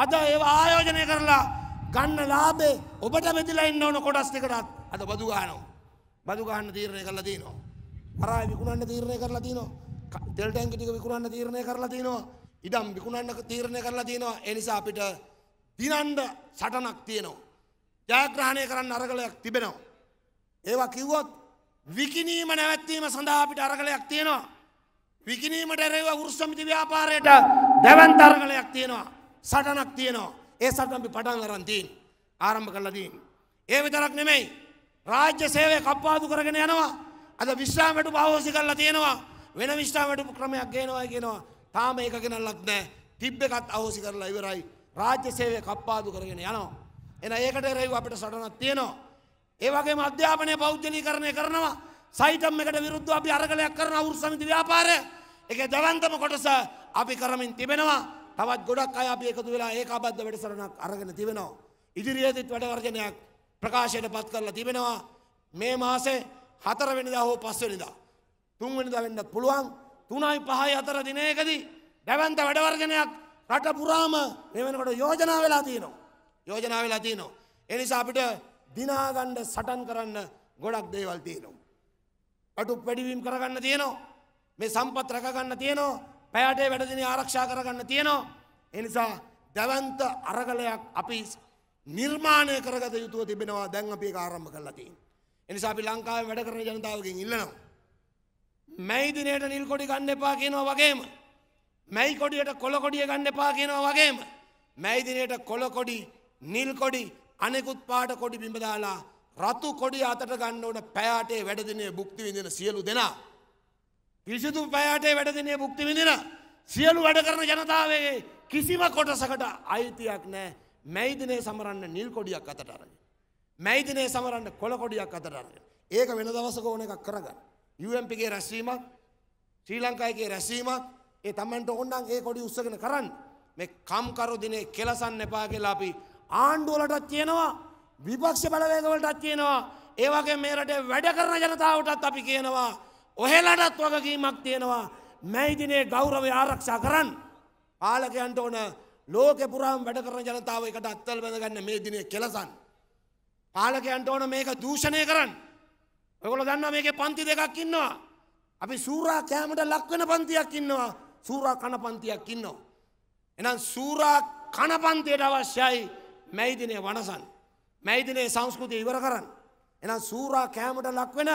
අද ඒවා ආයෝජනය කරලා ගන්න ලාභේ ඔබට බෙදලා ඉන්න ඕන කොටස් ටිකටත් අද බදු ගන්නවා බදු ගන්න තීරණය කරලා තිනවා පරාය විකුණන්න තීරණය කරලා තිනවා තෙල් ටැංකි ටික විකුණන්න තීරණය කරලා තියෙනවා. ඉඩම් විකුණන්න තීරණය කරලා තියෙනවා. ඒ නිසා අපිට දිනන්න සටනක් තියෙනවා. ජයග්‍රහණය කරන්න අරගලයක් තිබෙනවා. ඒවා කිව්වොත් විකිණීම නැවැත්වීම සඳහා අපිට අරගලයක් තියෙනවා. විකිණීමට එරෙහිව වෘස්සමිති ව්‍යාපාරයට දැවැන්ත අරගලයක් තියෙනවා. සටනක් තියෙනවා. ඒ සටන අපි පටන් අරන් තියෙන. ආරම්භ කරලා තියෙන. ඒ විතරක් නෙමෙයි. රාජ්‍ය සේවය කප්පාදු කරගෙන යනවා. අද විශ්‍රාමයට පහෝසි කරලා තියෙනවා. වෙන විශ්ාවට ක්‍රමයක් ගේනවා කියනවා තාම ඒක ගෙනල්ලක් නෑ තිබ්බ එකත් අහෝසි කරලා ඉවරයි රාජ්‍ය සේවය කප්පාදු කරගෙන යනවා. එන ඒකට එරෙහිව අපිට සටනක් තියෙනවා. ඒ වගේම අධ්‍යාපනය පෞද්ගලීකරණය කරනවා. සයිටම් එකට විරුද්ධව අපි අරගලයක් කරන අවුරුදු සමිති ව්‍යාපාරය. ඒකේ දවංගම කොටස අපි කරමින් තිබෙනවා. තවත් ගොඩක් අය අපි එකතු වෙලා ඒක අබද්ධ වැඩසටහනක් අරගෙන තිබෙනවා. ඉදිරියේදීත් වැඩ වර්ජනයක් ප්‍රකාශයට පත් කරලා තිබෙනවා. මේ මාසේ 4 වෙනිදා හෝ 5 වෙනිදා තුන්වෙනිද වෙන්නත් පුළුවන් තුනයි පහයි අතර දිනයකදී දැවන්ත වැඩවර්ජනයක් රට පුරාම මේ වෙනකොට යෝජනා වෙලා තියෙනවා. යෝජනා වෙලා තියෙනවා. ඒ නිසා අපිට දිනාගන්න සටන් කරන්න ගොඩක් දේවල් තියෙනවා. අටු වැඩිවීම් කරගන්න තියෙනවා. මේ සම්පත් රැකගන්න තියෙනවා. පැයටේ වැඩදින ආරක්ෂා කරගන්න තියෙනවා. ඒ නිසා දැවන්ත අරගලයක් අපි නිර්මාණය කරගත යුතුව තිබෙනවා දැන් අපි ඒක ආරම්භ කරලා තියෙනවා. ඒ නිසා අපි ලංකාවේ වැඩ කරන ජනතාවගෙන් ඉල්ලනවා. මැයිදිනයට නිල්කොඩි ගන්න එපා කියනවා වගේම. මැයි කොඩියට කොළකොඩිය ගන්න එපා කියනවා වගේම. මැයිදිනයට කොළකොඩි නිල්කොඩි අනෙකුත් පාට කොඩි බිඹදාලා රතු කොඩි අතට ගන්න ඕන පැයාටේ වැඩදිනය බුක්ති විඳෙන සියලු දෙනා. පිසිදු පැයාටේ වැඩදිනය බුක්ති විඳෙන සියලු වැඩ කරන ජනතාවගේ කිසිම කොටසකට අයිතියක් නෑ මැයිදිනේ සමරන්න නිල්කොඩියක් අතට අරගෙන. මැයිදිනේ සමරන්න කොළකොඩියක් අතට අරගෙන. ඒක වෙන දවසක ඕන එකක් කරගන්න. යුම්පිගේ රැස්වීමක් ශ්‍රී ලංකායිගේ රැස්වීමක් ඒ තමන්ට ඔන්නන් ඒ කොඩි උත්සගෙන කරන්න මේ කම්කරු දිනේ කෙලසන්න එපා කියලා අපි ආණ්ඩුවලටත් තියෙනවා විපක්ෂ බලවේගවලටත් තියෙනවා ඒ වගේ මේ රටේ වැඩ කරන ජනතාවටත් අපි කියනවා ඔහෙලටත් වගකීමක් තියෙනවා මැයිදිනේ ගෞරවය ආරක්ෂා කරන්න පාලකයන්ට ඕන ලෝකෙ පුරාම වැඩ කරන ජනතාව එකට අත්තල් බඳගන්න මේ දිනේ කෙලසන් පාලකයන්ට ඕන මේක දූෂණය කරන්න ඔකොල දන්න මේක පන්ති දෙකක් ඉන්නවා. අපි සූරා කෑමට ලක්වෙන පන්තියක් ඉන්නවා සූරා කණ පන්තියක් ඉන්නවා. එනම් සූරා කණපන්තියට අවශ්‍යයි මැයිදිනේ වනසන්. මැයිදිනේ සංස්කෘතිය ඉවර කරන්න. එනම් සූරා කෑමට ලක්වෙන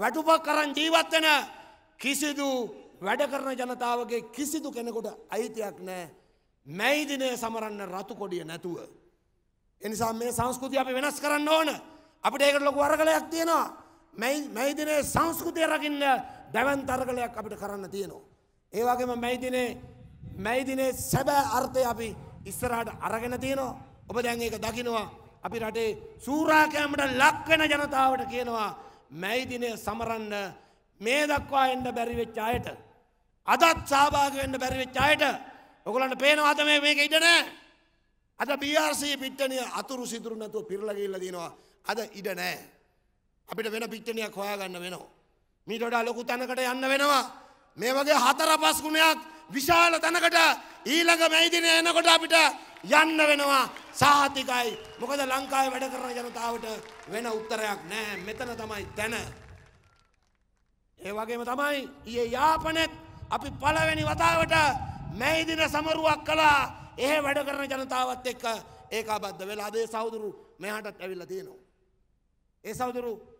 වැටුපක් කරන් ජීවත්වෙන කිසිදු වැඩ කරන ජනතාවගේ කිසිදු කෙනෙකුට අයිතියක් නෑ මැයිදිනය සමරන්න රතු කොඩිය නැතුව. එනිසා මේ සංස්කෘති අපි වෙනස් කරන්න ඕන අපිට ඒකට ලොකු වරගලයක් තියෙනවා මැයි මැයිදිනේ සංස්කෘතිය රකින්න දැවන් තර්ගලයක් අපිට කරන්න තියෙනවා. ඒවාගේම මැයිදිනේ මැයිදිනේ සැබෑ අර්ථය අපි ඉස්සරහට අරගෙන තියෙනවා ඔබ දැන් ඒක දකිනවා අපි රටේ සූරාකෑමට ලක්වෙන ජනතාවට කියනවා මැයිදිනය සමරන්න මේ දක්වා එන්න බැරිවෙච්ච අයට. අදත් සභාග වෙන්න බැරිවෙච්ච අයට ඔගලන්ට පේනවාතම මේක ඉඩන අද බRC පිට්ටනය අතුරු සිදුරු නැතුව පිරලගඉල්ලදනවා අද ඉඩනෑ. අපිට වෙන පිච්චනයක් හොයාගන්න වෙනවා. මීට වඩා ලොකු තැනකට යන්න වෙනවා. මේ වගේ හතර පස් ගුණයක් විශාල තැනකට ඊළඟ මැයිදින එනකොට අපිට යන්න වෙනවා සාහතිකයි. මොකද ලංකාවේ වැඩ කරන ජනතාවට වෙන උත්තරයක් නැහැ. මෙතන තමයි තැන. ඒ වගේම තමයි ඊයේ යාපනයේ අපි පළවෙනි වතාවට මැයිදින සමරුවක් කළා. එහෙ වැඩ කරන ජනතාවත් එක්ක ඒකාබද්ධ වෙලා අදේ සහෝදරු මෙහාටත් ඇවිල්ලා තියෙනවා. ඒ සහෝදරු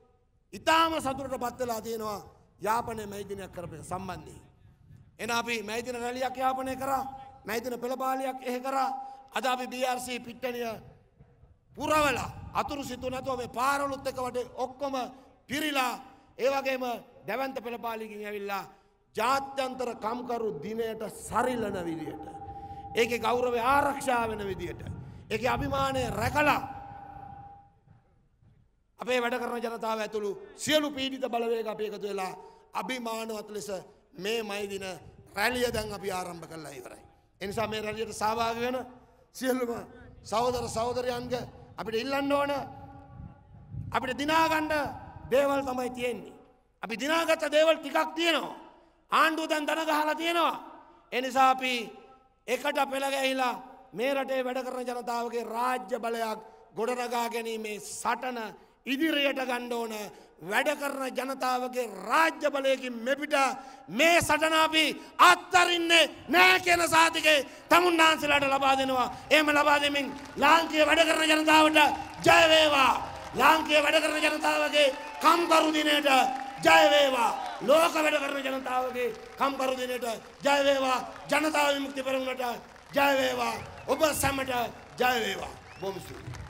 ඉතාම සතුරට පත්වෙලා තියෙනවා යාපනය මැයිදිනයක් කරපය සම්බන්ධී. එන අපි මැයිදින රැලියක් යාපනය කරා මැයිදින පෙළබාලයක් එහෙ කරා අද අපි BRC පිට්ටනිය පුරවල අතුරු සිතු නැතුව මේ පාරවලුත් එක වට ඔක්කොම පිරිලා ඒ වගේම දැවන්ත පෙළපාලිකින් ඇවිල්ලා ජාත්‍යන්තර කම්කරු දිනයට සරිලන විදියට ඒකේ ගෞරවය ආරක්ෂා වෙන විදියට ඒකේ අභිමානය රැකලා අපේ වැඩ කරන ජනතාව ඇතුළු සියලු පීඩිත බලවේග අප එකතු වෙලා අභිමානවත් ලෙස මේ මයිදින රැලිය දැන් අපි ආරම්භ කරලා ඉවරයි. එනිසා මේ රැලියට සහභාග වෙන සියලුම සහෝදර සහෝදරයන්ග අපිට ඉල්ලන්න ඕන අපිට දිනාගන්න දේවල් තමයි තියෙන්නේ. අපි දිනාගත දේවල් ටිකක් තියෙනවා. ආණ්ඩුව දැන් දන ගහලා තියෙනවා. එනිසා අපි එකට පෙළගැහිලා මේ රටේ වැඩ කරන ජනතාවගේ රාජ්‍ය බලයක් ගොඩනගා ගැනීමේ සටන ඉදිරියට ගණ්ඩ ඕන වැඩ කරන ජනතාවගේ රාජ්‍ය බලයකින් මෙපිට මේ සටනාපි අත්තරින්නේ නෑ කියන සාතිකේ තමුන් නාන්සලාට ලබා දෙනවා එම ලබා දෙමින් ලාංකය වැඩ කරන ජනතාවට ජයවේවා ලාංකය වැඩ කරන ජනතාවගේ කම්කරුදිනයට ජයවේවා ලෝක වැඩ කරන ජනතාවගේ කම්කරුදිනයට ජයවේවා ජනතාව විමුක්ති පෙරමුණට ජයවේවා ඔබ සැමට ජයවේවා බොමසුරු